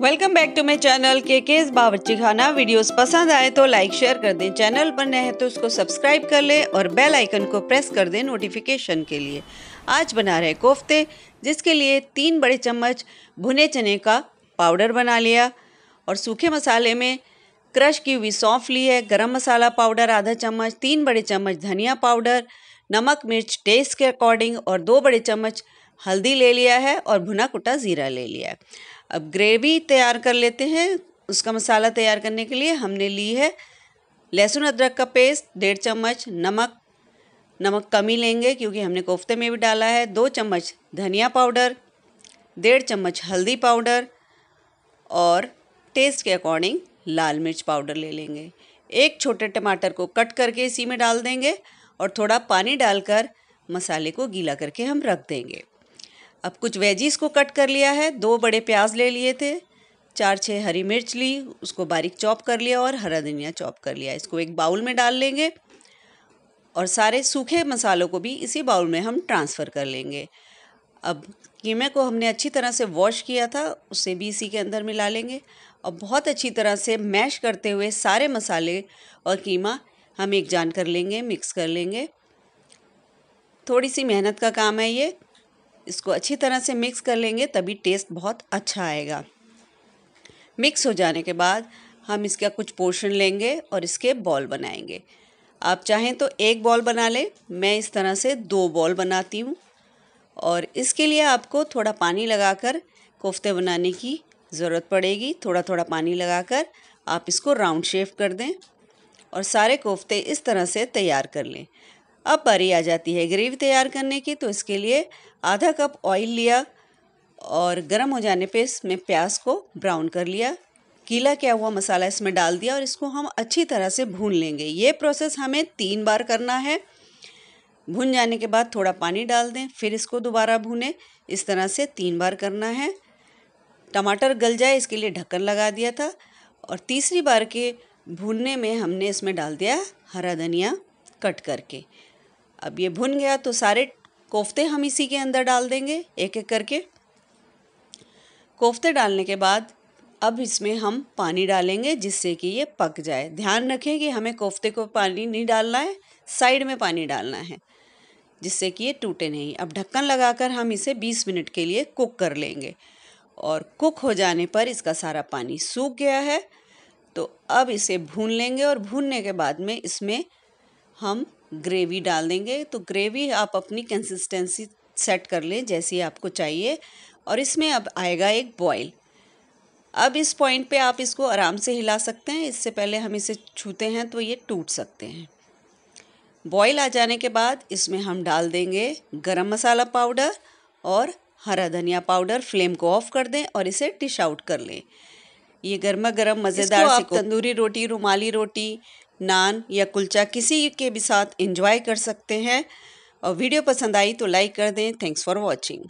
welcome back to my channel के केस बावर्ची खाना वीडियोस पसंद आए तो लाइक शेयर कर दें चैनल पर नए हैं तो उसको सब्सक्राइब कर लें और बेल आइकन को प्रेस कर दें नोटिफिकेशन के लिए आज बना रहे कोफ्ते जिसके लिए तीन बड़े चम्मच भुने चने का पाउडर बना लिया और सूखे मसाले में क्रश की हुई सौंफ ली है गर्म मसाला पाउडर आधा चम्मच तीन बड़े चम्मच धनिया पाउडर नमक मिर्च टेस्ट के अकॉर्डिंग और दो बड़े चम्मच हल्दी ले लिया है और भुना कुटा ज़ीरा ले लिया है अब ग्रेवी तैयार कर लेते हैं उसका मसाला तैयार करने के लिए हमने ली है लहसुन अदरक का पेस्ट डेढ़ चम्मच नमक नमक कम ही लेंगे क्योंकि हमने कोफ्ते में भी डाला है दो चम्मच धनिया पाउडर डेढ़ चम्मच हल्दी पाउडर और टेस्ट के अकॉर्डिंग लाल मिर्च पाउडर ले लेंगे एक छोटे टमाटर को कट करके इसी में डाल देंगे और थोड़ा पानी डालकर मसाले को गीला करके हम रख देंगे अब कुछ वेजीज को कट कर लिया है दो बड़े प्याज ले लिए थे चार छः हरी मिर्च ली उसको बारीक चॉप कर लिया और हरा धनिया चॉप कर लिया इसको एक बाउल में डाल लेंगे और सारे सूखे मसालों को भी इसी बाउल में हम ट्रांसफ़र कर लेंगे अब कीमे को हमने अच्छी तरह से वॉश किया था उसे भी इसी के अंदर मिला लेंगे और बहुत अच्छी तरह से मैश करते हुए सारे मसाले और कीमा हम एक जान कर लेंगे मिक्स कर लेंगे थोड़ी सी मेहनत का काम है ये इसको अच्छी तरह से मिक्स कर लेंगे तभी टेस्ट बहुत अच्छा आएगा मिक्स हो जाने के बाद हम इसका कुछ पोर्शन लेंगे और इसके बॉल बनाएंगे आप चाहें तो एक बॉल बना लें मैं इस तरह से दो बॉल बनाती हूँ और इसके लिए आपको थोड़ा पानी लगाकर कोफ्ते बनाने की ज़रूरत पड़ेगी थोड़ा थोड़ा पानी लगाकर आप इसको राउंड शेप कर दें और सारे कोफ्ते इस तरह से तैयार कर लें अब बारी आ जाती है ग्रेवी तैयार करने की तो इसके लिए आधा कप ऑयल लिया और गर्म हो जाने पे इसमें प्याज को ब्राउन कर लिया कीला क्या हुआ मसाला इसमें डाल दिया और इसको हम अच्छी तरह से भून लेंगे ये प्रोसेस हमें तीन बार करना है भून जाने के बाद थोड़ा पानी डाल दें फिर इसको दोबारा भूनें इस तरह से तीन बार करना है टमाटर गल जाए इसके लिए ढक्कन लगा दिया था और तीसरी बार के भूनने में हमने इसमें डाल दिया हरा धनिया कट करके अब ये भुन गया तो सारे कोफ्ते हम इसी के अंदर डाल देंगे एक एक करके कोफ्ते डालने के बाद अब इसमें हम पानी डालेंगे जिससे कि ये पक जाए ध्यान रखें कि हमें कोफ्ते को पानी नहीं डालना है साइड में पानी डालना है जिससे कि ये टूटे नहीं अब ढक्कन लगाकर हम इसे 20 मिनट के लिए कुक कर लेंगे और कुक हो जाने पर इसका सारा पानी सूख गया है तो अब इसे भून लेंगे और भूनने के बाद में इसमें हम ग्रेवी डाल देंगे तो ग्रेवी आप अपनी कंसिस्टेंसी सेट कर लें जैसी आपको चाहिए और इसमें अब आएगा एक बॉयल अब इस पॉइंट पे आप इसको आराम से हिला सकते हैं इससे पहले हम इसे छूते हैं तो ये टूट सकते हैं बॉयल आ जाने के बाद इसमें हम डाल देंगे गरम मसाला पाउडर और हरा धनिया पाउडर फ्लेम को ऑफ कर दें और इसे डिश आउट कर लें ये गर्मा गर्म मज़ेदार तंदूरी रोटी रुमाली रोटी नान या कुलचा किसी के भी साथ एंजॉय कर सकते हैं और वीडियो पसंद आई तो लाइक कर दें थैंक्स फॉर वॉचिंग